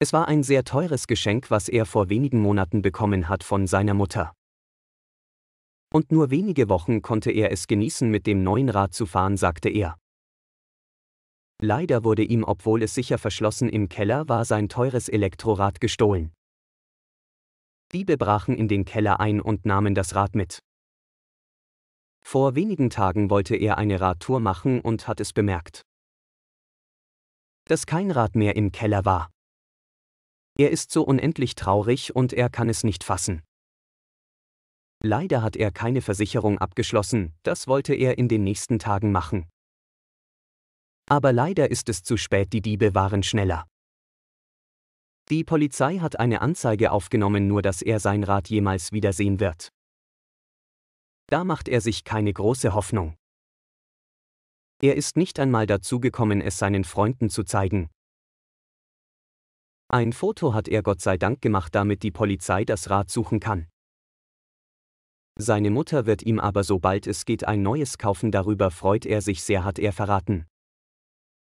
Es war ein sehr teures Geschenk, was er vor wenigen Monaten bekommen hat von seiner Mutter. Und nur wenige Wochen konnte er es genießen, mit dem neuen Rad zu fahren, sagte er. Leider wurde ihm, obwohl es sicher verschlossen im Keller war, sein teures Elektrorad gestohlen. Diebe brachen in den Keller ein und nahmen das Rad mit. Vor wenigen Tagen wollte er eine Radtour machen und hat es bemerkt, dass kein Rad mehr im Keller war. Er ist so unendlich traurig und er kann es nicht fassen. Leider hat er keine Versicherung abgeschlossen, das wollte er in den nächsten Tagen machen. Aber leider ist es zu spät, die Diebe waren schneller. Die Polizei hat eine Anzeige aufgenommen, nur dass er sein Rad jemals wiedersehen wird. Da macht er sich keine große Hoffnung. Er ist nicht einmal dazu gekommen, es seinen Freunden zu zeigen, ein Foto hat er Gott sei Dank gemacht, damit die Polizei das Rad suchen kann. Seine Mutter wird ihm aber sobald es geht ein neues kaufen, darüber freut er sich sehr, hat er verraten.